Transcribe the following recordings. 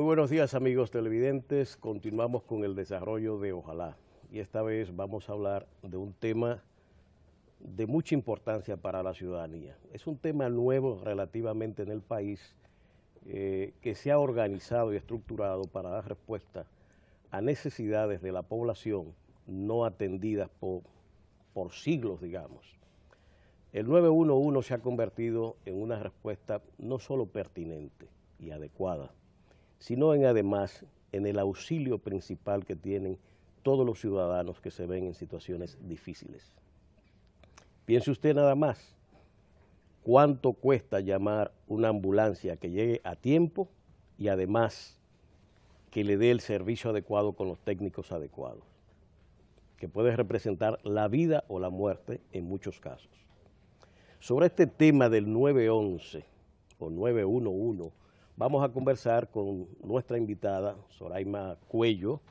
Muy buenos días amigos televidentes, continuamos con el desarrollo de Ojalá y esta vez vamos a hablar de un tema de mucha importancia para la ciudadanía. Es un tema nuevo relativamente en el país eh, que se ha organizado y estructurado para dar respuesta a necesidades de la población no atendidas por, por siglos, digamos. El 911 se ha convertido en una respuesta no solo pertinente y adecuada, sino en además en el auxilio principal que tienen todos los ciudadanos que se ven en situaciones difíciles. Piense usted nada más cuánto cuesta llamar una ambulancia que llegue a tiempo y además que le dé el servicio adecuado con los técnicos adecuados, que puede representar la vida o la muerte en muchos casos. Sobre este tema del 911 o 911, Vamos a conversar con nuestra invitada, Soraima Cuello,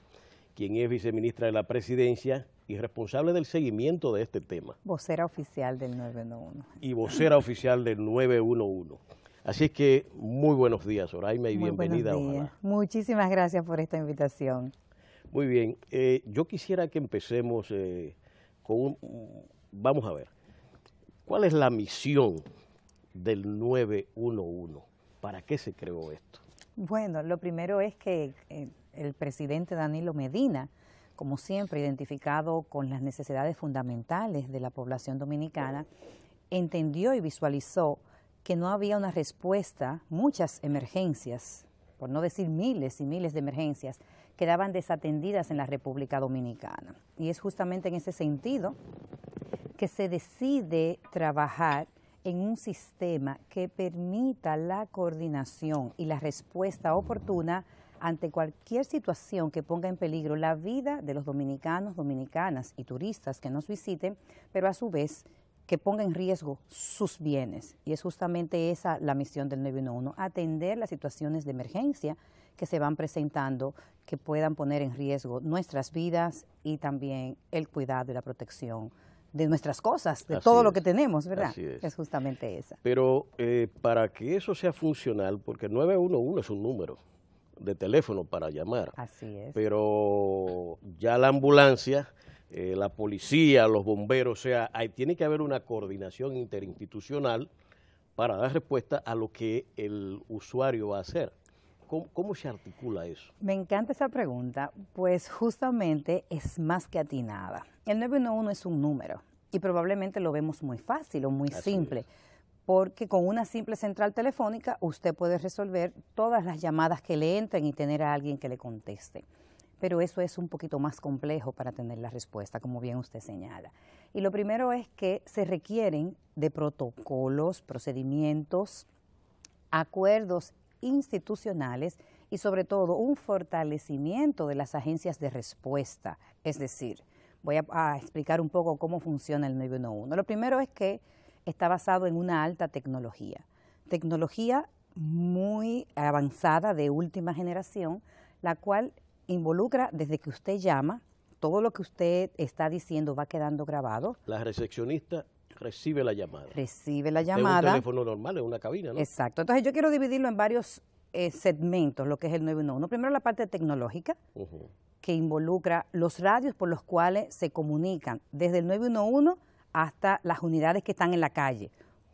quien es viceministra de la Presidencia y responsable del seguimiento de este tema. Vocera oficial del 911. Y vocera oficial del 911. Así es que muy buenos días, Soraima, y muy bienvenida. Buenos días. Muchísimas gracias por esta invitación. Muy bien, eh, yo quisiera que empecemos eh, con un... Vamos a ver, ¿cuál es la misión del 911? ¿Para qué se creó esto? Bueno, lo primero es que eh, el presidente Danilo Medina, como siempre identificado con las necesidades fundamentales de la población dominicana, entendió y visualizó que no había una respuesta, muchas emergencias, por no decir miles y miles de emergencias, quedaban desatendidas en la República Dominicana. Y es justamente en ese sentido que se decide trabajar en un sistema que permita la coordinación y la respuesta oportuna ante cualquier situación que ponga en peligro la vida de los dominicanos, dominicanas y turistas que nos visiten, pero a su vez que ponga en riesgo sus bienes. Y es justamente esa la misión del 911, atender las situaciones de emergencia que se van presentando que puedan poner en riesgo nuestras vidas y también el cuidado y la protección de nuestras cosas, de todo lo que tenemos, ¿verdad? es. justamente esa. Pero eh, para que eso sea funcional, porque 911 es un número de teléfono para llamar. Así es. Pero ya la ambulancia, eh, la policía, los bomberos, o sea, hay, tiene que haber una coordinación interinstitucional para dar respuesta a lo que el usuario va a hacer. ¿Cómo, se articula eso? Me encanta esa pregunta, pues justamente es más que atinada. El 911 es un número y probablemente lo vemos muy fácil o muy simple, porque con una simple central telefónica usted puede resolver todas las llamadas que le entren y tener a alguien que le conteste. Pero eso es un poquito más complejo para tener la respuesta, como bien usted señala. Y lo primero es que se requieren de protocolos, procedimientos, acuerdos institucionales y sobre todo un fortalecimiento de las agencias de respuesta, es decir, Voy a, explicar un poco cómo funciona el 911. Lo primero es que está basado en una alta tecnología, tecnología muy avanzada de última generación, la cual involucra desde que usted llama, todo lo que usted está diciendo va quedando grabado. La recepcionista recibe la llamada. Recibe la llamada. Es un teléfono normal, es una cabina, ¿no? Exacto. Entonces yo quiero dividirlo en varios eh, segmentos, lo que es el 911. Primero la parte tecnológica, que involucra los radios por los cuales se comunican, desde el 911 hasta las unidades que están en la calle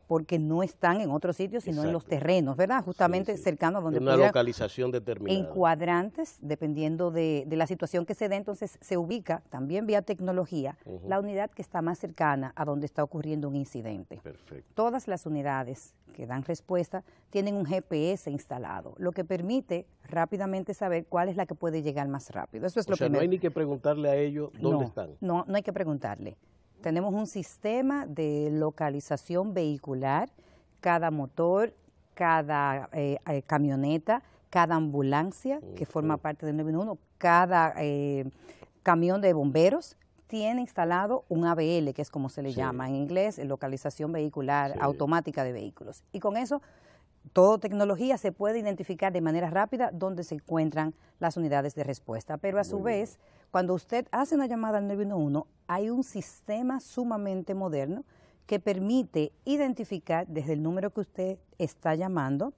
porque no están en otro sitio, sino en los terrenos, ¿verdad? Justamente cercano a donde Una localización En cuadrantes, dependiendo de, la situación que se dé, entonces se ubica también vía tecnología la unidad que está más cercana a donde está ocurriendo un incidente. Perfecto. Todas las unidades que dan respuesta tienen un GPS instalado, lo que permite rápidamente saber cuál es la que puede llegar más rápido. Eso es lo sea, no hay ni que preguntarle a ellos dónde están. No, no hay que preguntarle. Tenemos un sistema de localización vehicular, cada motor, cada eh, eh, camioneta, cada ambulancia que forma parte del 911, cada eh, camión de bomberos tiene instalado un ABL, que es como se le llama en inglés, localización vehicular automática de vehículos. Y con eso toda tecnología se puede identificar de manera rápida dónde se encuentran las unidades de respuesta, pero a su vez, cuando usted hace una llamada al 911, hay un sistema sumamente moderno que permite identificar desde el número que usted está llamando.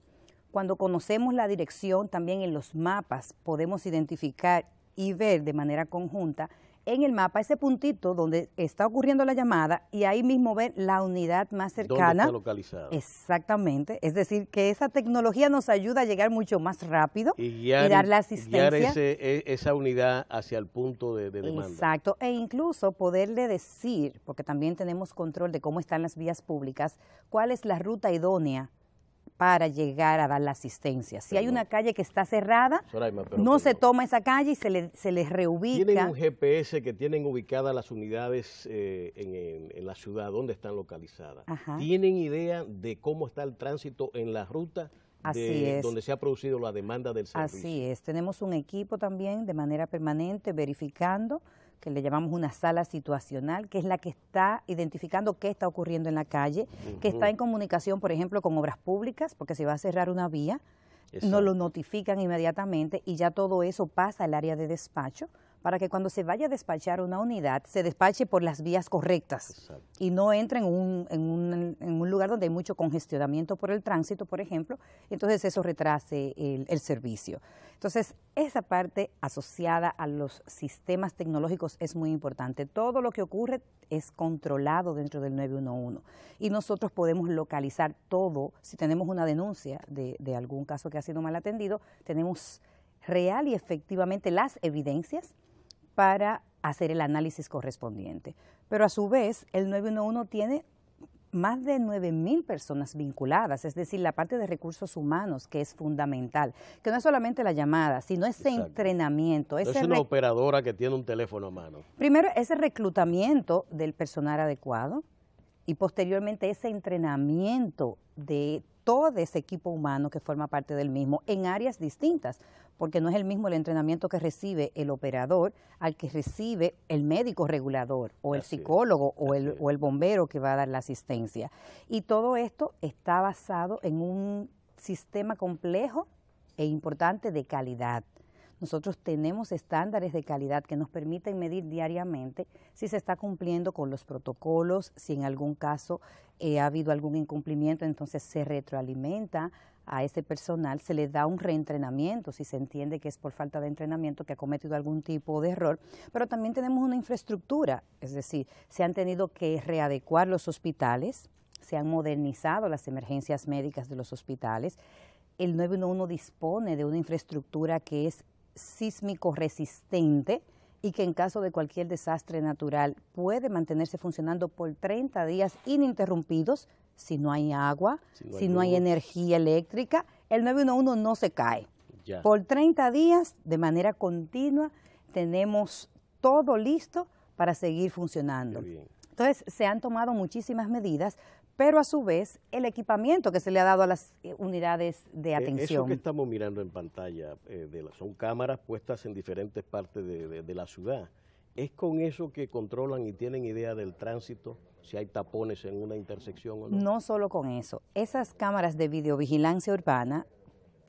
Cuando conocemos la dirección, también en los mapas podemos identificar y ver de manera conjunta en el mapa ese puntito donde está ocurriendo la llamada y ahí mismo ver la unidad más cercana. ¿Dónde está Exactamente. Es decir, que esa tecnología nos ayuda a llegar mucho más rápido y, dar la asistencia. Guiar e, esa unidad hacia el punto de, de demanda. Exacto. E incluso poderle decir, porque también tenemos control de cómo están las vías públicas, cuál es la ruta idónea para llegar a dar la asistencia. Si hay una calle que está cerrada, no pues se toma esa calle y se le, se les reubica. ¿Tienen un GPS que tienen ubicadas las unidades eh, en, la ciudad, donde están localizadas? ¿Tienen idea de cómo está el tránsito en la ruta? donde se ha producido la demanda del servicio. Así es. Tenemos un equipo también de manera permanente verificando que le llamamos una sala situacional, que es la que está identificando qué está ocurriendo en la calle, que está en comunicación, por ejemplo, con obras públicas, porque se va a cerrar una vía, nos no lo notifican inmediatamente y ya todo eso pasa al área de despacho para que cuando se vaya a despachar una unidad, se despache por las vías correctas y no entre en un, lugar donde hay mucho congestionamiento por el tránsito, por ejemplo, entonces eso retrase el, servicio. Entonces, esa parte asociada a los sistemas tecnológicos es muy importante. Todo lo que ocurre es controlado dentro del 911 y nosotros podemos localizar todo. Si tenemos una denuncia de algún caso que ha sido mal atendido, tenemos real y efectivamente las evidencias para hacer el análisis correspondiente. Pero a su vez, el 911 tiene más de 9.000 personas vinculadas, es decir, la parte de recursos humanos que es fundamental, que no es solamente la llamada, sino ese entrenamiento. es una operadora que tiene un teléfono a mano. Primero, ese reclutamiento del personal adecuado y posteriormente ese entrenamiento de todo ese equipo humano que forma parte del mismo en áreas distintas, porque no es el mismo el entrenamiento que recibe el operador al que recibe el médico regulador o el psicólogo o, el, o el bombero que va a dar la asistencia. Y todo esto está basado en un sistema complejo e importante de calidad. Nosotros tenemos estándares de calidad que nos permiten medir diariamente si se está cumpliendo con los protocolos, si en algún caso eh, ha habido algún incumplimiento, entonces se retroalimenta a ese personal se le da un reentrenamiento si se entiende que es por falta de entrenamiento que ha cometido algún tipo de error, pero también tenemos una infraestructura, es decir, se han tenido que readecuar los hospitales, se han modernizado las emergencias médicas de los hospitales, el 911 dispone de una infraestructura que es sísmico resistente, y que en caso de cualquier desastre natural puede mantenerse funcionando por 30 días ininterrumpidos si no hay agua, si no hay, energía eléctrica, el 911 no se cae. Por 30 días, de manera continua, tenemos todo listo para seguir funcionando. Entonces, se han tomado muchísimas medidas, pero a su vez, el equipamiento que se le ha dado a las eh, unidades de eh, atención. Eso que estamos mirando en pantalla, eh, son cámaras puestas en diferentes partes de la ciudad. ¿Es con eso que controlan y tienen idea del tránsito si hay tapones en una intersección o no. No solo con eso. Esas cámaras de videovigilancia urbana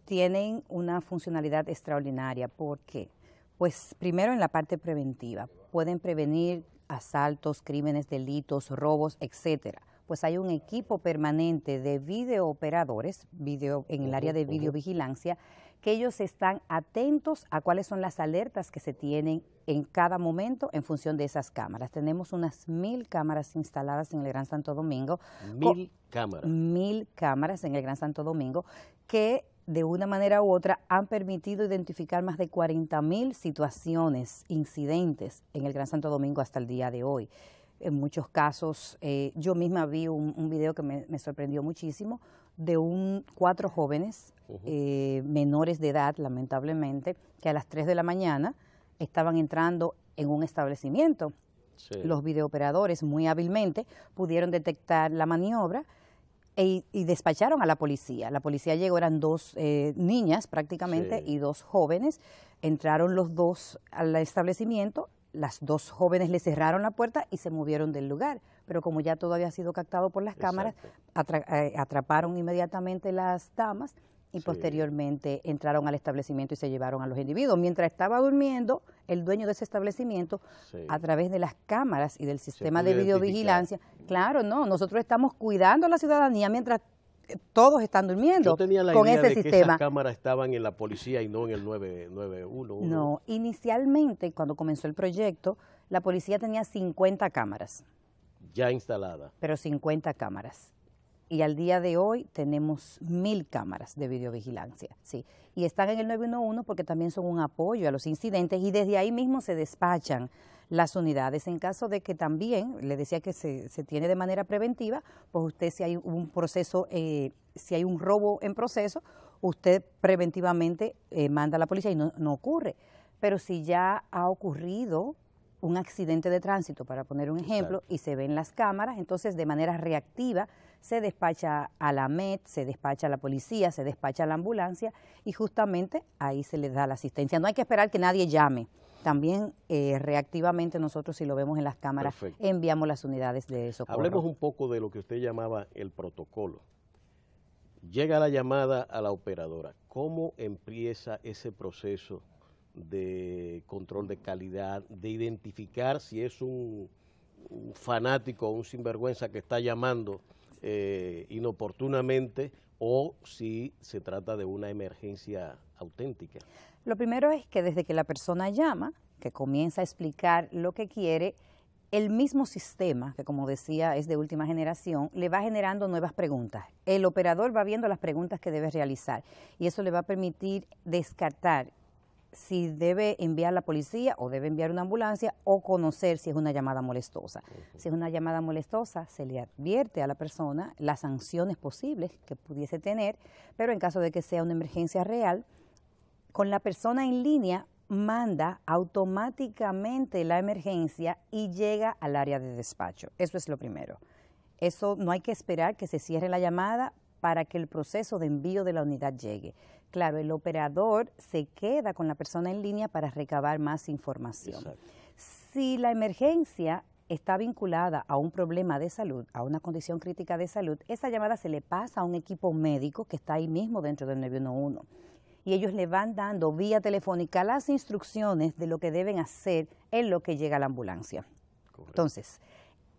tienen una funcionalidad extraordinaria. ¿Por qué? Pues primero en la parte preventiva. Pueden prevenir asaltos, crímenes, delitos, robos, etcétera. Pues hay un equipo permanente de videooperadores, video, en el área de videovigilancia, que ellos están atentos a cuáles son las alertas que se tienen en cada momento en función de esas cámaras. Tenemos unas mil cámaras instaladas en el Gran Santo Domingo. Mil cámaras. Mil cámaras en el Gran Santo Domingo que de una manera u otra han permitido identificar más de 40 mil situaciones, incidentes en el Gran Santo Domingo hasta el día de hoy. En muchos casos, eh, yo misma vi un, un video que me sorprendió muchísimo, de un, cuatro jóvenes eh, menores de edad, lamentablemente, que a las 3 de la mañana estaban entrando en un establecimiento. Los videooperadores muy hábilmente pudieron detectar la maniobra e, y despacharon a la policía. La policía llegó, eran dos eh, niñas prácticamente y dos jóvenes. Entraron los dos al establecimiento, las dos jóvenes le cerraron la puerta y se movieron del lugar pero como ya todo había sido captado por las cámaras, eh, atraparon inmediatamente las damas y posteriormente entraron al establecimiento y se llevaron a los individuos. Mientras estaba durmiendo, el dueño de ese establecimiento, a través de las cámaras y del sistema de videovigilancia, claro, no, nosotros estamos cuidando a la ciudadanía mientras eh, todos están durmiendo Yo tenía la con ese de sistema. Que esas cámaras estaban en la policía y no en el 991. No, inicialmente cuando comenzó el proyecto, la policía tenía 50 cámaras. Ya instalada. Pero 50 cámaras. Y al día de hoy tenemos mil cámaras de videovigilancia, sí. Y están en el 911 porque también son un apoyo a los incidentes y desde ahí mismo se despachan las unidades. En caso de que también, le decía que se, tiene de manera preventiva, pues usted si hay un proceso, eh, si hay un robo en proceso, usted preventivamente eh, manda a la policía y no ocurre. Pero si ya ha ocurrido un accidente de tránsito, para poner un ejemplo, y se ven las cámaras, entonces de manera reactiva se despacha a la MED, se despacha a la policía, se despacha a la ambulancia y justamente ahí se les da la asistencia. No hay que esperar que nadie llame. También eh, reactivamente nosotros, si lo vemos en las cámaras, enviamos las unidades de socorro. Hablemos un poco de lo que usted llamaba el protocolo. Llega la llamada a la operadora. ¿Cómo empieza ese proceso de control de calidad, de identificar si es un, fanático o un sinvergüenza que está llamando eh, inoportunamente o si se trata de una emergencia auténtica. Lo primero es que desde que la persona llama, que comienza a explicar lo que quiere, el mismo sistema, que como decía es de última generación, le va generando nuevas preguntas. El operador va viendo las preguntas que debe realizar y eso le va a permitir descartar si debe enviar la policía o debe enviar una ambulancia o conocer si es una llamada molestosa. Si es una llamada molestosa, se le advierte a la persona las sanciones posibles que pudiese tener, pero en caso de que sea una emergencia real, con la persona en línea manda automáticamente la emergencia y llega al área de despacho. Eso es lo primero. Eso no hay que esperar que se cierre la llamada para que el proceso de envío de la unidad llegue. Claro, el operador se queda con la persona en línea para recabar más información. Si la emergencia está vinculada a un problema de salud, a una condición crítica de salud, esa llamada se le pasa a un equipo médico que está ahí mismo dentro del 911 y ellos le van dando vía telefónica las instrucciones de lo que deben hacer en lo que llega la ambulancia. Entonces,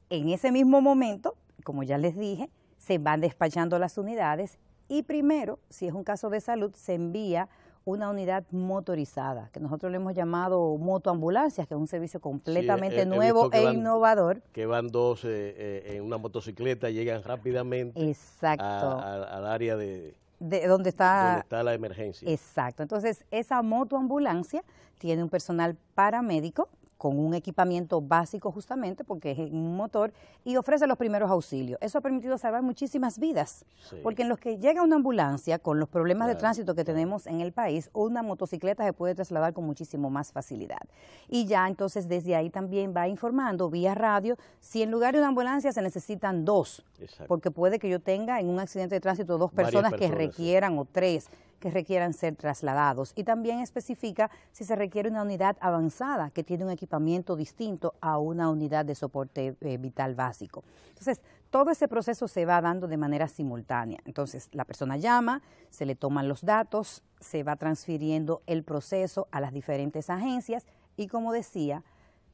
en ese mismo momento, como ya les dije, se van despachando las unidades y primero, si es un caso de salud, se envía una unidad motorizada, que nosotros le hemos llamado motoambulancias, que es un servicio completamente nuevo e innovador. Que van dos eh, eh, en una motocicleta, llegan rápidamente Exacto. al área de, de está, donde está la emergencia. Exacto. Entonces, esa motoambulancia tiene un personal paramédico con un equipamiento básico justamente porque es un motor y ofrece los primeros auxilios. Eso ha permitido salvar muchísimas vidas, porque en los que llega una ambulancia, con los problemas de tránsito que tenemos en el país, una motocicleta se puede trasladar con muchísimo más facilidad. Y ya entonces desde ahí también va informando vía radio si en lugar de una ambulancia se necesitan dos, porque puede que yo tenga en un accidente de tránsito dos personas, que requieran o tres que requieran ser trasladados. Y también especifica si se requiere una unidad avanzada que tiene un equipo distinto a una unidad de soporte eh, vital básico. Entonces, todo ese proceso se va dando de manera simultánea. Entonces, la persona llama, se le toman los datos, se va transfiriendo el proceso a las diferentes agencias y, como decía,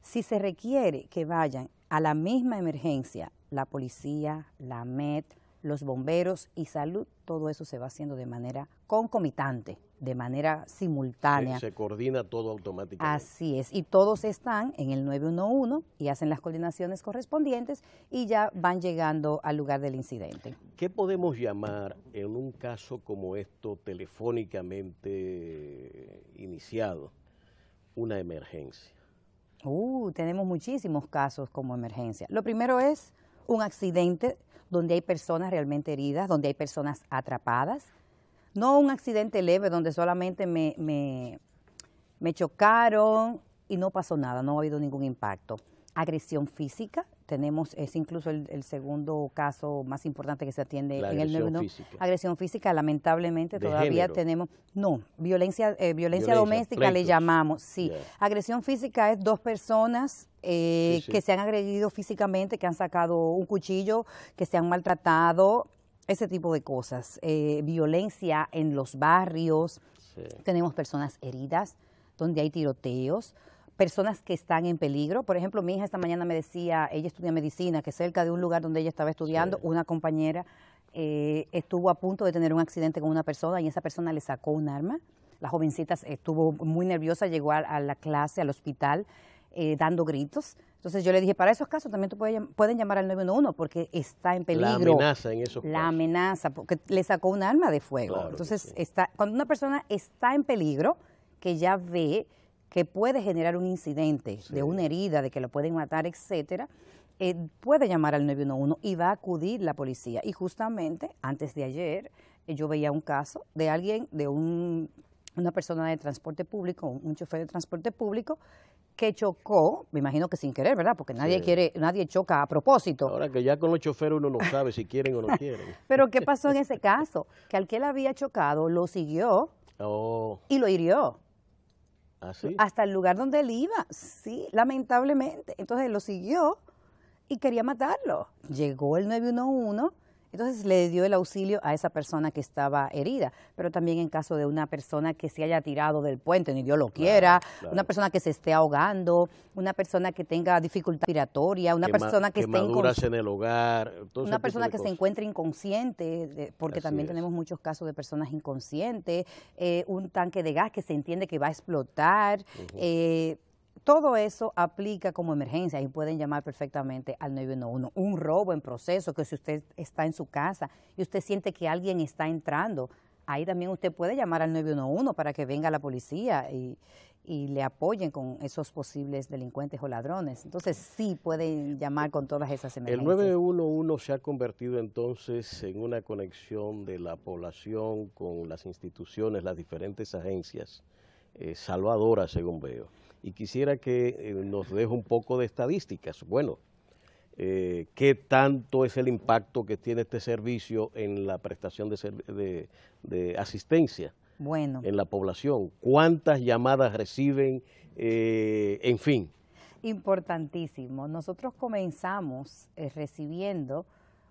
si se requiere que vayan a la misma emergencia, la policía, la MED, los bomberos y salud, todo eso se va haciendo de manera concomitante de manera simultánea. Se, coordina todo automáticamente. Así es, y todos están en el 911 y hacen las coordinaciones correspondientes y ya van llegando al lugar del incidente. ¿Qué podemos llamar en un caso como esto telefónicamente iniciado una emergencia? Uh, tenemos muchísimos casos como emergencia. Lo primero es un accidente donde hay personas realmente heridas, donde hay personas atrapadas, no un accidente leve donde solamente me, me, chocaron y no pasó nada, no ha habido ningún impacto. Agresión física, tenemos, es incluso el, segundo caso más importante que se atiende en el no, agresión física, lamentablemente todavía tenemos, no, eh, violencia, violencia, doméstica le llamamos, sí. Agresión física es dos personas eh, que se han agredido físicamente, que han sacado un cuchillo, que se han maltratado, ese tipo de cosas. Eh, violencia en los barrios, tenemos personas heridas, donde hay tiroteos, personas que están en peligro. Por ejemplo, mi hija esta mañana me decía, ella estudia medicina, que cerca de un lugar donde ella estaba estudiando, una compañera eh, estuvo a punto de tener un accidente con una persona y esa persona le sacó un arma. La jovencita estuvo muy nerviosa, llegó a, la clase, al hospital, eh, dando gritos. Entonces yo le dije, para esos casos también tú pueden llamar al 911 porque está en peligro. La amenaza en esos casos. La amenaza, porque le sacó un arma de fuego. Entonces, está, cuando una persona está en peligro, que ya ve que puede generar un incidente, de una herida, de que lo pueden matar, etcétera, eh, puede llamar al 911 y va a acudir la policía. Y justamente antes de ayer eh, yo veía un caso de alguien, de un una persona de transporte público, un chofer de transporte público, que chocó, me imagino que sin querer, ¿verdad? Porque nadie quiere, nadie choca a propósito. Ahora que ya con los choferes uno no sabe si quieren o no quieren. Pero ¿qué pasó en ese caso? Que al que él había chocado lo siguió oh. y lo hirió. ¿Ah, Hasta el lugar donde él iba, sí, lamentablemente. Entonces lo siguió y quería matarlo. Llegó el 911 entonces le dio el auxilio a esa persona que estaba herida, pero también en caso de una persona que se haya tirado del puente, ni Dios lo quiera, una persona que se esté ahogando, una persona que tenga dificultad respiratoria, una persona que, esté una persona que se encuentre inconsciente, porque también tenemos muchos casos de personas inconscientes, eh, un tanque de gas que se entiende que va a explotar. Todo eso aplica como emergencia y pueden llamar perfectamente al 911. Un robo en proceso, que si usted está en su casa y usted siente que alguien está entrando, ahí también usted puede llamar al 911 para que venga la policía y, y le apoyen con esos posibles delincuentes o ladrones. Entonces sí pueden llamar con todas esas emergencias. El 911 se ha convertido entonces en una conexión de la población con las instituciones, las diferentes agencias eh, salvadoras, según veo y quisiera que eh, nos deje un poco de estadísticas. Bueno, eh, qué tanto es el impacto que tiene este servicio en la prestación de, asistencia bueno. en la población, cuántas llamadas reciben, eh, en fin. Importantísimo. Nosotros comenzamos recibiendo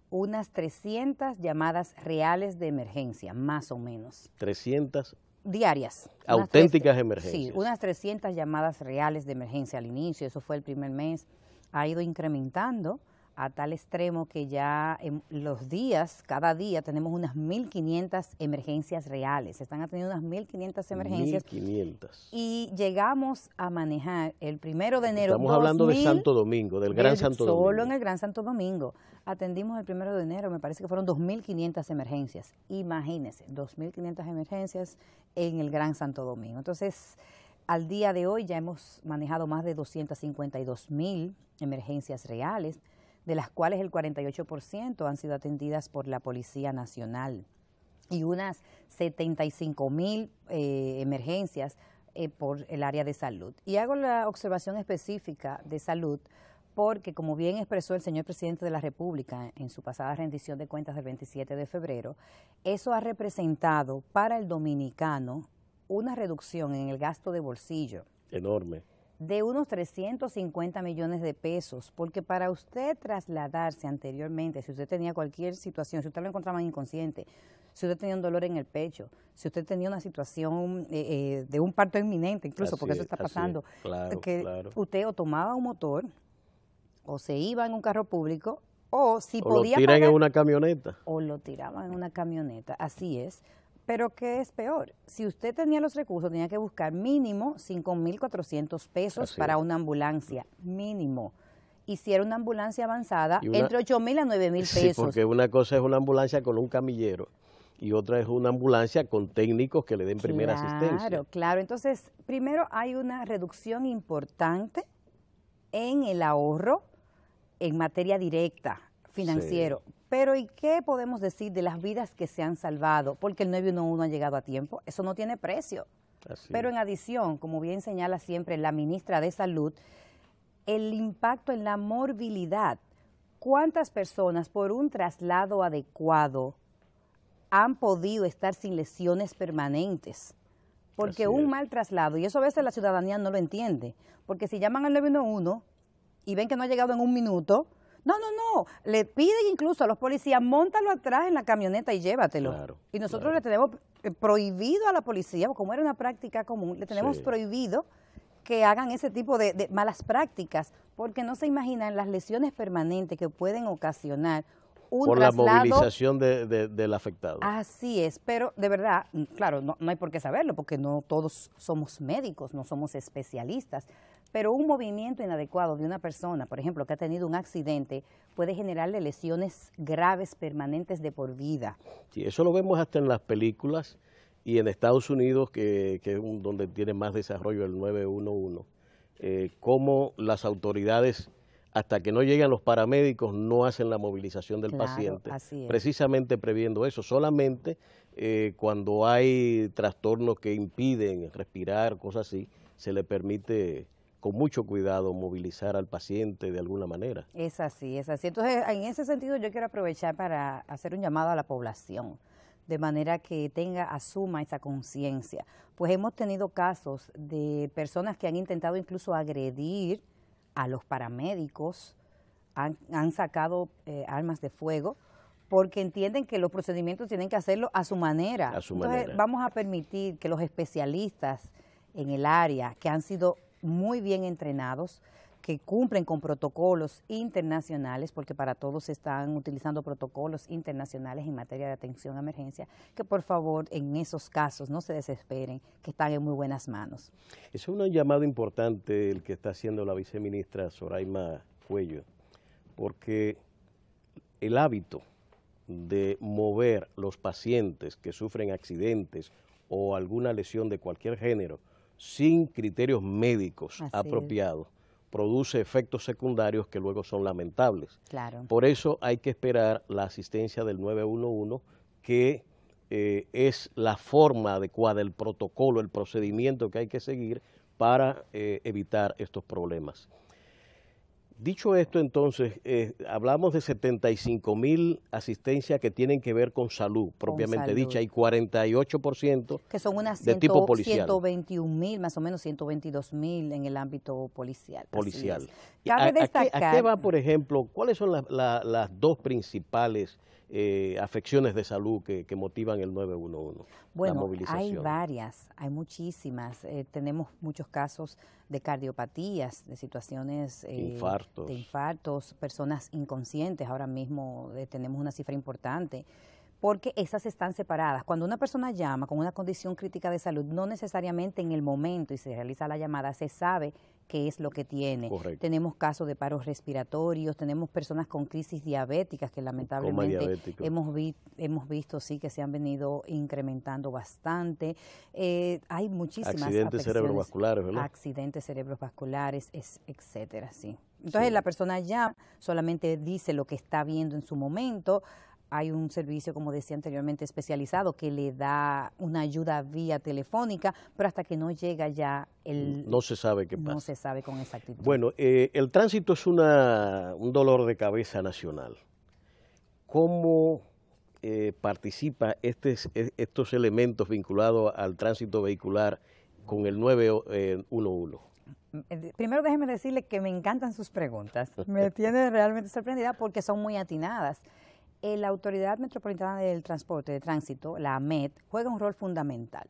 unas 300 llamadas reales de emergencia, más o menos. 300 diarias. Auténticas emergencias. Sí, unas 300 llamadas reales de emergencia al inicio, eso fue el primer mes, ha ido incrementando a tal extremo que ya en los días, cada día, tenemos unas 1.500 emergencias reales. Se están atendiendo unas 1.500 emergencias. 1.500. Y llegamos a manejar el primero de enero. Estamos hablando de Santo Domingo, del Gran Santo Domingo. Solo en el Gran Santo Domingo. Atendimos el primero de enero, me parece que fueron 2.500 emergencias. Imagínense, 2.500 emergencias en el Gran Santo Domingo. Entonces, al día de hoy ya hemos manejado más de 252.000 emergencias reales de las cuales el 48% han sido atendidas por la Policía Nacional y unas 75 mil eh, emergencias eh, por el área de salud. Y hago la observación específica de salud porque, como bien expresó el señor presidente de la República en su pasada rendición de cuentas del 27 de febrero, eso ha representado para el dominicano una reducción en el gasto de bolsillo. Enorme de unos 350 millones de pesos, porque para usted trasladarse anteriormente, si usted tenía cualquier situación, si usted lo encontraba inconsciente, si usted tenía un dolor en el pecho, si usted tenía una situación eh, eh, de un parto inminente, incluso porque eso está pasando, que usted o tomaba un motor, o se iba en un carro público, o si podía... Lo en una camioneta. O lo tiraban en una camioneta, así es pero ¿qué es peor? Si usted tenía los recursos, tenía que buscar mínimo 5.400 pesos para una ambulancia, mínimo. Y si era una ambulancia avanzada, entre 8.000 a 9.000 pesos. Sí, porque una cosa es una ambulancia con un camillero y otra es una ambulancia con técnicos que le den primera asistencia. Claro, claro. Entonces, primero hay una reducción importante en el ahorro en materia directa, financiero, pero ¿y qué podemos decir de las vidas que se han salvado? Porque el 911 ha llegado a tiempo. Eso no tiene precio. Pero en adición, como bien señala siempre la ministra de Salud, el impacto en la morbilidad. ¿Cuántas personas por un traslado adecuado han podido estar sin lesiones permanentes? Porque un mal traslado, y eso a veces la ciudadanía no lo entiende, porque si llaman al 911 y ven que no ha llegado en un minuto, no, no, no. Le piden incluso a los policías, montalo atrás en la camioneta y llévatelo. y nosotros le tenemos eh, prohibido a la policía, como era una práctica común, le tenemos prohibido que hagan ese tipo de, malas prácticas, porque no se imaginan las lesiones permanentes que pueden ocasionar un Por la movilización del afectado. Así es, pero de verdad, claro, no hay por qué saberlo, porque no todos somos médicos, no somos especialistas, pero un movimiento inadecuado de una persona, por ejemplo, que ha tenido un accidente, puede generarle lesiones graves permanentes de por vida. Sí, eso lo vemos hasta en las películas y en Estados Unidos, que, es donde tiene más desarrollo el 911, eh, cómo las autoridades, hasta que no llegan los paramédicos, no hacen la movilización del paciente, así precisamente previendo eso, solamente eh, cuando hay trastornos que impiden respirar, cosas así, se le permite con mucho cuidado movilizar al paciente de alguna manera. Es así, es así. Entonces, en ese sentido yo quiero aprovechar para hacer un llamado a la población de manera que tenga, asuma esa conciencia. Pues hemos tenido casos de personas que han intentado incluso agredir a los paramédicos, han, sacado eh, armas de fuego, porque entienden que los procedimientos tienen que hacerlo a su manera. Entonces vamos a permitir que los especialistas en el área, que han sido muy bien entrenados, que cumplen con protocolos internacionales, porque para todos se están utilizando protocolos internacionales en materia de atención a emergencia, que por favor en esos casos no se desesperen, que están en muy buenas manos. Es un llamado importante el que está haciendo la viceministra Soraima Cuello, porque el hábito de mover los pacientes que sufren accidentes o alguna lesión de cualquier género sin criterios médicos apropiados produce efectos secundarios que luego son lamentables. Por eso hay que esperar la asistencia del 911 que eh, es la forma adecuada, el protocolo, el procedimiento que hay que seguir para eh, evitar estos problemas. Dicho esto, entonces, eh, hablamos de 75 mil asistencias que tienen que ver con salud, propiamente dicha, y 48% que son unas de tipo policial. 121 mil, más o menos 122 mil en el ámbito policial. Policial. Cabe destacar, ¿a, qué, va, por ejemplo, cuáles son las dos principales eh, afecciones de salud que, motivan el 911. Bueno, hay varias, hay muchísimas. Eh, tenemos muchos casos de cardiopatías, de situaciones eh, de infartos, personas inconscientes. Ahora mismo tenemos una cifra importante porque esas están separadas. Cuando una persona llama con una condición crítica de salud, no necesariamente en el momento y se realiza la llamada se sabe qué es lo que tiene. Tenemos casos de paros respiratorios, tenemos personas con crisis diabéticas que lamentablemente hemos, hemos visto sí que se han venido incrementando bastante. Eh, hay muchísimas accidentes cerebrovasculares, ¿verdad? Accidentes cerebrovasculares, es, etcétera, sí. Entonces la persona ya solamente dice lo que está viendo en su momento, hay un servicio, como decía anteriormente, especializado que le da una ayuda vía telefónica, pero hasta que no llega ya el... No se sabe qué pasa. No se sabe con exactitud. Bueno, eh, el tránsito es una, un dolor de cabeza nacional. ¿Cómo eh, participa este estos elementos vinculados al tránsito vehicular con el 911? Eh, mm, eh, primero déjeme decirle que me encantan sus preguntas. Me tiene realmente sorprendida porque son muy atinadas. Eh, la Autoridad Metropolitana del Transporte de Tránsito, la AMET, juega un rol fundamental.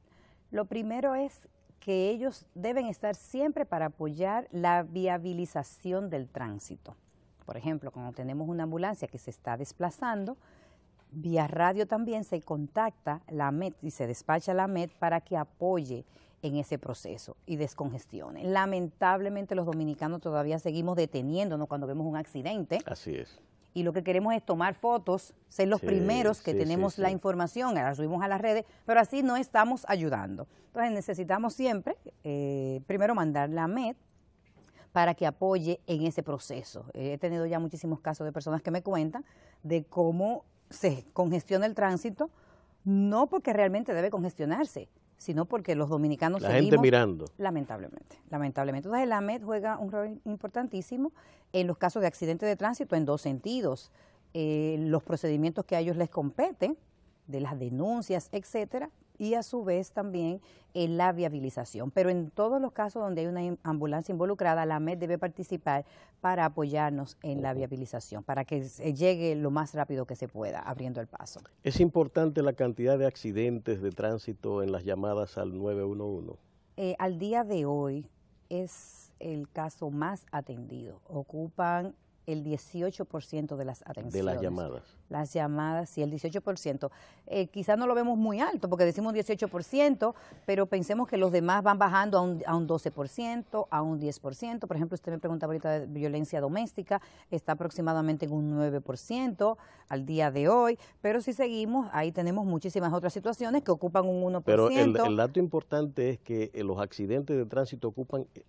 Lo primero es que ellos deben estar siempre para apoyar la viabilización del tránsito. Por ejemplo, cuando tenemos una ambulancia que se está desplazando, vía radio también se contacta la AMET y se despacha la AMET para que apoye en ese proceso y descongestione. Lamentablemente los dominicanos todavía seguimos deteniéndonos cuando vemos un accidente. Así es y lo que queremos es tomar fotos, ser los primeros que tenemos la información, la subimos a las redes, pero así no estamos ayudando. Entonces necesitamos siempre, eh, primero mandar la MED para que apoye en ese proceso. Eh, he tenido ya muchísimos casos de personas que me cuentan de cómo se congestiona el tránsito, no porque realmente debe congestionarse, sino porque los dominicanos la gente mirando. Lamentablemente, lamentablemente. Entonces, el AMED juega un rol importantísimo en los casos de accidentes de tránsito en dos sentidos. Eh, los procedimientos que a ellos les competen, de las denuncias, etcétera, y a su vez también en la viabilización. Pero en todos los casos donde hay una ambulancia involucrada, la MED debe participar para apoyarnos en la viabilización, para que eh, llegue lo más rápido que se pueda, abriendo el paso. ¿Es importante la cantidad de accidentes de tránsito en las llamadas al 911? Eh, al día de hoy es el caso más atendido. Ocupan el 18% de las atenciones. De las llamadas. Las llamadas, sí, el 18%. Eh, quizás no lo vemos muy alto, porque decimos 18%, pero pensemos que los demás van bajando a un, 12%, a un 10%. Por ejemplo, usted me preguntaba ahorita de violencia doméstica, está aproximadamente en un 9% al día de hoy, pero si seguimos, ahí tenemos muchísimas otras situaciones que ocupan un 1%. Pero el, dato importante es que eh, los accidentes de tránsito ocupan eh,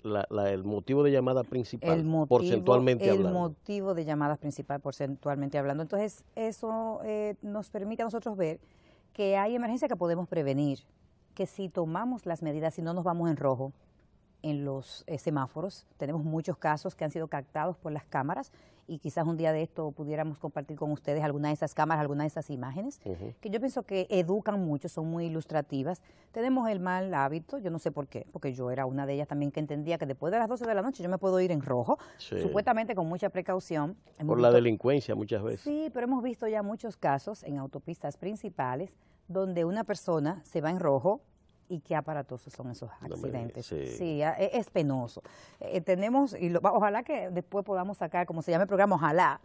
el motivo de llamada principal, porcentualmente hablando de llamadas principal, porcentualmente hablando. Entonces, eso eh, nos permite a nosotros ver que hay emergencias que podemos prevenir, que si tomamos las medidas, si no nos vamos en rojo en los eh, semáforos, tenemos muchos casos que han sido captados por las cámaras y quizás un día de esto pudiéramos compartir con ustedes alguna de esas cámaras, alguna de esas imágenes, que yo pienso que educan mucho, son muy ilustrativas. Tenemos el mal hábito, yo no sé por qué, porque yo era una de ellas también que entendía que después de las 12 de la noche yo me puedo ir en rojo, supuestamente con mucha precaución. Por la delincuencia muchas veces. Sí, pero hemos visto ya muchos casos en autopistas principales donde una persona se va en rojo, y qué aparatosos son esos accidentes. sí, e, es, penoso. Eh, tenemos, y ojalá que después podamos sacar, como se llama el programa, ojalá,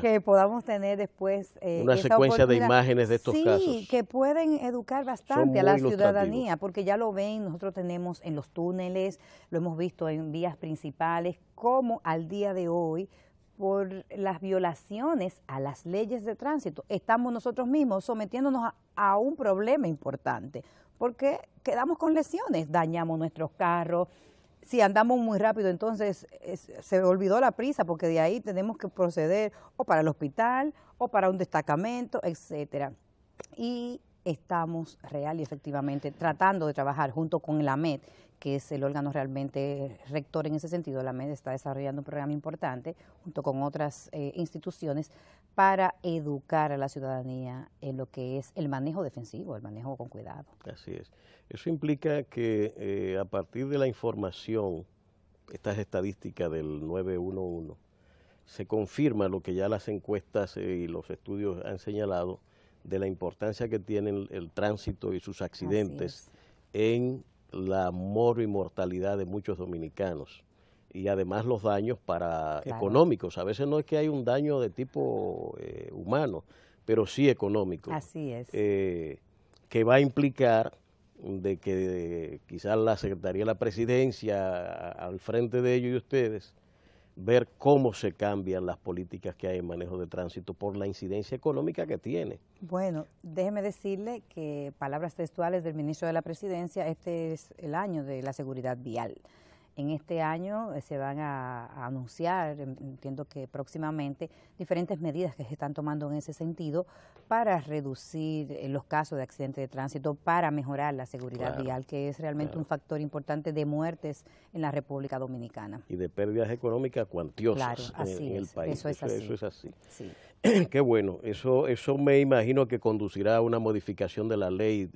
que podamos tener después... Eh, Una secuencia de imágenes de estos casos. Sí, que pueden educar bastante a la ciudadanía, porque ya lo ven, nosotros tenemos en los túneles, lo hemos visto en vías principales, como al día de hoy por las violaciones a las leyes de tránsito, estamos nosotros mismos sometiéndonos a un problema importante, porque quedamos con lesiones, dañamos nuestros carros, si andamos muy rápido, entonces eh, se olvidó la prisa, porque de ahí tenemos que proceder o para el hospital o para un destacamento, etcétera. Y estamos real y efectivamente tratando de trabajar junto con el AMED, que es el órgano realmente rector en ese sentido. el MED está desarrollando un programa importante junto con otras eh, instituciones para educar a la ciudadanía en lo que es el manejo defensivo, el manejo con cuidado. Así es. Eso implica que eh, a partir de la información, estas estadísticas del 911, se confirma lo que ya las encuestas eh, y los estudios han señalado, de la importancia que tiene el, tránsito y sus accidentes en la y mortalidad de muchos dominicanos y además los daños para económicos. A veces no es que hay un daño de tipo eh, humano, pero sí económico. Así es. Eh, que va a implicar de que quizás la Secretaría de la Presidencia, al frente de ellos y ustedes, ver cómo se cambian las políticas que hay en manejo de tránsito por la incidencia económica que tiene. Bueno, déjeme decirle que palabras textuales del ministro de la Presidencia, este es el año de la seguridad vial. En este año eh, se van a, anunciar, em, entiendo que próximamente, diferentes medidas que se están tomando en ese sentido para reducir eh, los casos de accidentes de tránsito, para mejorar la seguridad vial, que es realmente un factor importante de muertes en la República Dominicana. Y de pérdidas económicas cuantiosas en, el país. Claro, Eso es eso, así. es así. Qué bueno, eso, eso me imagino que conducirá a una modificación de la ley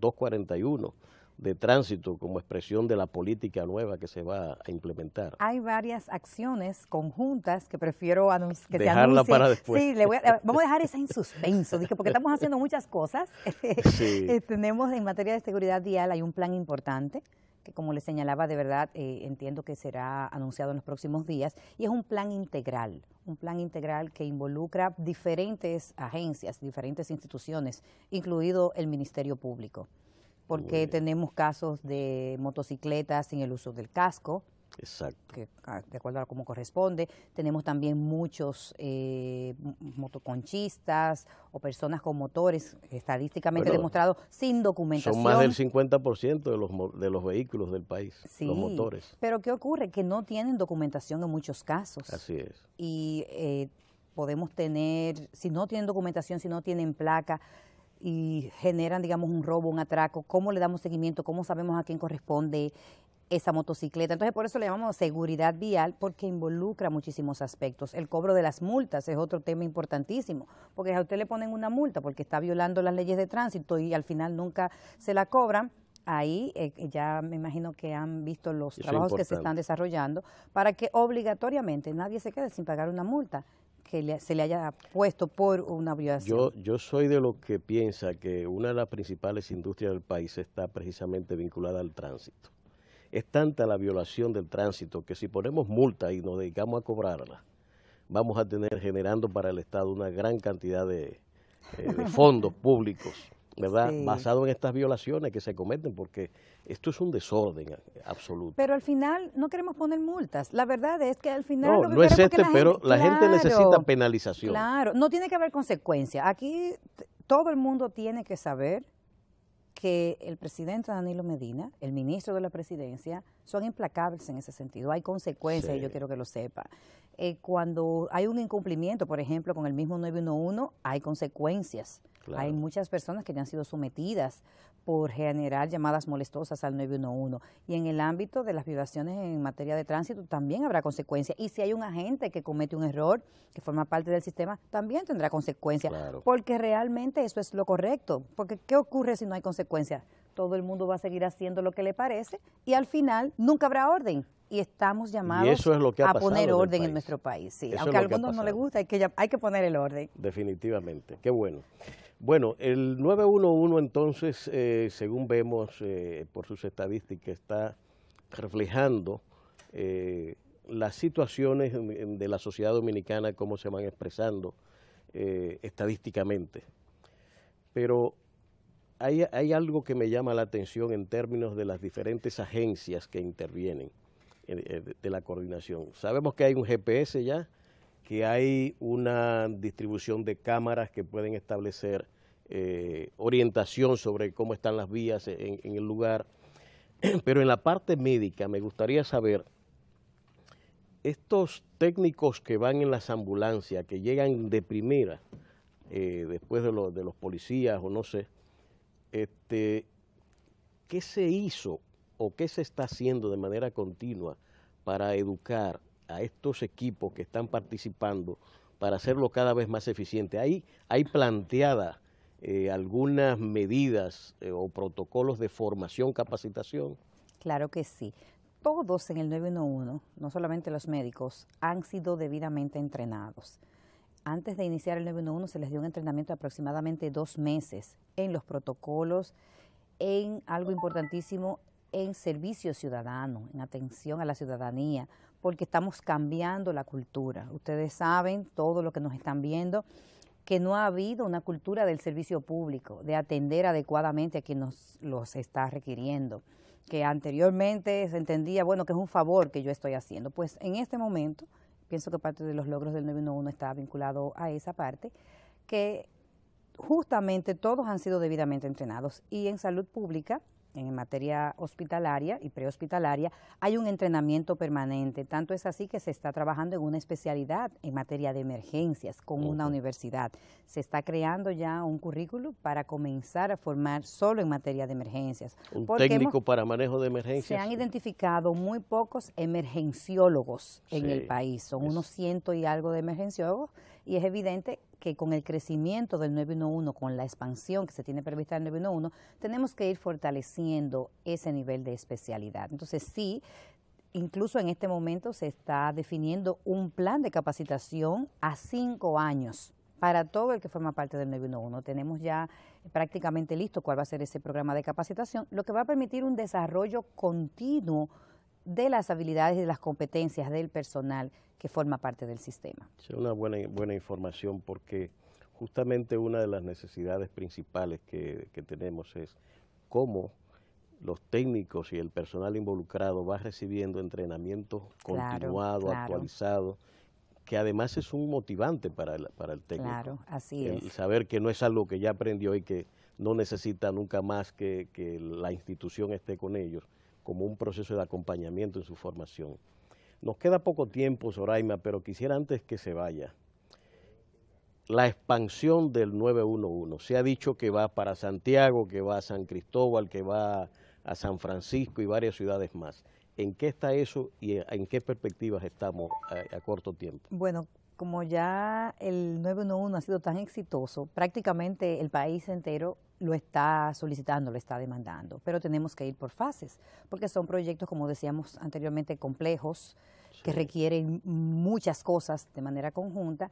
241 eh, de tránsito como expresión de la política nueva que se va a implementar. Hay varias acciones conjuntas que prefiero que Dejarla para después. Sí, eh, vamos a dejar esa en suspenso, dije, porque estamos haciendo muchas cosas. Eh, tenemos en materia de seguridad vial, hay un plan importante que como le señalaba, de verdad eh, entiendo que será anunciado en los próximos días, y es un plan integral, un plan integral que involucra diferentes agencias, diferentes instituciones, incluido el Ministerio Público porque tenemos casos de motocicletas sin el uso del casco. Exacto. Ah, de acuerdo a cómo corresponde. Tenemos también muchos eh, motoconchistas o personas con motores estadísticamente demostrados sin documentación. Son más del 50% de los, de los vehículos del país, los motores. Pero ¿qué ocurre? Que no tienen documentación en muchos casos. Así es. Y eh, podemos tener, si no tienen documentación, si no tienen placa, y generan, digamos, un robo, un atraco, cómo le damos seguimiento, cómo sabemos a quién corresponde esa motocicleta. Entonces, por eso le llamamos seguridad vial, porque involucra muchísimos aspectos. El cobro de las multas es otro tema importantísimo, porque a usted le ponen una multa porque está violando las leyes de tránsito y al final nunca se la cobran. Ahí eh, ya me imagino que han visto los trabajos que se están desarrollando para que obligatoriamente nadie se quede sin pagar una multa que se le haya puesto por una violación? Yo, yo soy de los que piensa que una de las principales industrias del país está precisamente vinculada al tránsito. Es tanta la violación del tránsito que si ponemos multa y nos dedicamos a cobrarla, vamos a tener generando para el Estado una gran cantidad de, eh, fondos públicos, ¿verdad? Basado en estas violaciones que se cometen, porque esto es un desorden absoluto. Pero al final no queremos poner multas. La verdad es que al final... No, no es este, pero la gente necesita penalización. Claro, no tiene que haber consecuencias. Aquí todo el mundo tiene que saber que el presidente Danilo Medina, el ministro de la presidencia, son implacables en ese sentido. Hay consecuencias, y yo quiero que lo sepa. Eh, cuando hay un incumplimiento, por ejemplo, con el mismo 911, hay consecuencias. Hay muchas personas que ya han sido sometidas por generar llamadas molestosas al 911. Y en el ámbito de las violaciones en materia de tránsito también habrá consecuencias. Y si hay un agente que comete un error, que forma parte del sistema, también tendrá consecuencias. Porque realmente eso es lo correcto. Porque ¿qué ocurre si no hay consecuencias? Todo el mundo va a seguir haciendo lo que le parece y al final nunca habrá orden y estamos llamados a poner orden en, nuestro país. Aunque a algunos no les gusta, hay que, hay que poner el orden. Definitivamente, qué bueno. Bueno, el 911 entonces, eh, según vemos eh, por sus estadísticas, está reflejando eh, las situaciones de la sociedad dominicana, cómo se van expresando estadísticamente. Pero hay, algo que me llama la atención en términos de las diferentes agencias que intervienen de la coordinación. Sabemos que hay un GPS ya, que hay una distribución de cámaras que pueden establecer eh, orientación sobre cómo están las vías en, el lugar. Pero en la parte médica me gustaría saber, estos técnicos que van en las ambulancias, que llegan de primera, eh, después de, de, los policías o no sé, este, ¿qué se hizo o qué se está haciendo de manera continua para educar a estos equipos que están participando para hacerlo cada vez más eficiente. hay planteadas eh, algunas medidas eh, o protocolos de formación, capacitación. Claro que sí. Todos en el 911, no solamente los médicos, han sido debidamente entrenados. Antes de iniciar el 911 se les dio un entrenamiento de aproximadamente dos meses en los protocolos, en algo importantísimo, en servicio ciudadano, en atención a la ciudadanía, porque estamos cambiando la cultura. Ustedes saben, todo lo que nos están viendo, que no ha habido una cultura del servicio público, de atender adecuadamente a quien nos los está requiriendo, que anteriormente se entendía, bueno, que es un favor que yo estoy haciendo. Pues en este momento, pienso que parte de los logros del 911 está vinculado a esa parte, que justamente todos han sido debidamente entrenados y en salud pública en materia hospitalaria y prehospitalaria, hay un entrenamiento permanente. Tanto es así que se está trabajando en una especialidad en materia de emergencias con una universidad. Se está creando ya un currículo para comenzar a formar solo en materia de emergencias. Un técnico para manejo de emergencias. Se han identificado muy pocos emergenciólogos en el país. Son unos ciento y algo de emergenciólogos y es evidente que con el crecimiento del 911, con la expansión que se tiene prevista del 911, tenemos que ir fortaleciendo ese nivel de especialidad. Entonces, sí, incluso en este momento se está definiendo un plan de capacitación a cinco años para todo el que forma parte del 911. Tenemos ya prácticamente listo cuál va a ser ese programa de capacitación, lo que va a permitir un desarrollo continuo de las habilidades y de las competencias del personal que forma parte del sistema. Es una buena, buena información porque justamente una de las necesidades principales que, que tenemos es cómo los técnicos y el personal involucrado va recibiendo entrenamiento continuado, actualizado, que además es un motivante para el, técnico. Claro, así es. saber que no es algo que ya aprendió y que no necesita nunca más que, que la institución esté con ellos, como un proceso de acompañamiento en su formación. Nos queda poco tiempo, Soraima, pero quisiera antes que se vaya. La expansión del 911. Se ha dicho que va para Santiago, que va a San Cristóbal, que va a San Francisco y varias ciudades más. ¿En qué está eso y en qué perspectivas estamos a, corto tiempo? Bueno, como ya el 911 ha sido tan exitoso, prácticamente el país entero lo está solicitando, lo está demandando, pero tenemos que ir por fases, porque son proyectos, como decíamos anteriormente, complejos, que requieren muchas cosas de manera conjunta,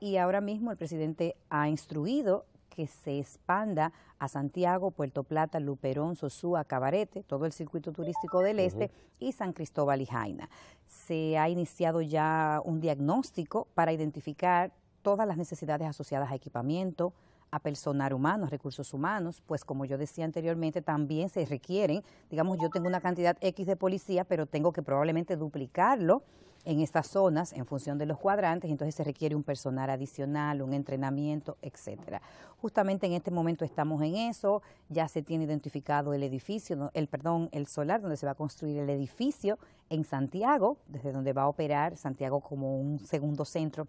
y ahora mismo el presidente ha instruido que se expanda a Santiago, Puerto Plata, Luperón, Sosúa, Cabarete, todo el circuito turístico del este y San Cristóbal y Jaina. Se ha iniciado ya un diagnóstico para identificar todas las necesidades asociadas a equipamiento, a personal humanos, recursos humanos, pues como yo decía anteriormente, también se requieren, digamos, yo tengo una cantidad X de policía, pero tengo que probablemente duplicarlo en estas zonas en función de los cuadrantes, entonces se requiere un personal adicional, un entrenamiento, etcétera. Justamente en este momento estamos en eso, ya se tiene identificado el edificio, el perdón, el solar donde se va a construir el edificio en Santiago, desde donde va a operar Santiago como un segundo centro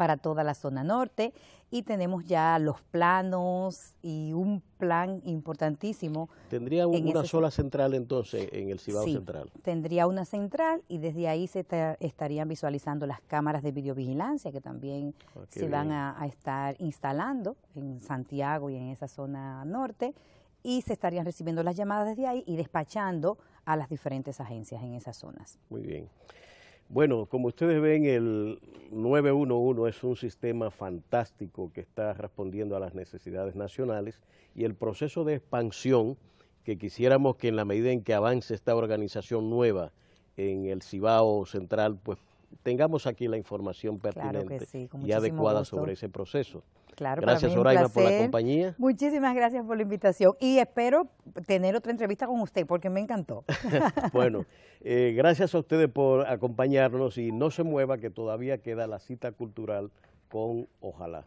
para toda la zona norte y tenemos ya los planos y un plan importantísimo. ¿Tendría una sola central entonces en el Cibao Central? tendría una central y desde ahí se estarían visualizando las cámaras de videovigilancia que también ah, se van a, a estar instalando en Santiago y en esa zona norte y se estarían recibiendo las llamadas desde ahí y despachando a las diferentes agencias en esas zonas. Muy bien. Bueno, como ustedes ven, el 911 es un sistema fantástico que está respondiendo a las necesidades nacionales y el proceso de expansión que quisiéramos que en la medida en que avance esta organización nueva en el Cibao Central, pues tengamos aquí la información pertinente y adecuada sobre ese proceso gracias, por la compañía. Muchísimas gracias por la invitación y espero tener otra entrevista con usted porque me encantó. bueno, eh, gracias a ustedes por acompañarnos y no se mueva que todavía queda la cita cultural con Ojalá.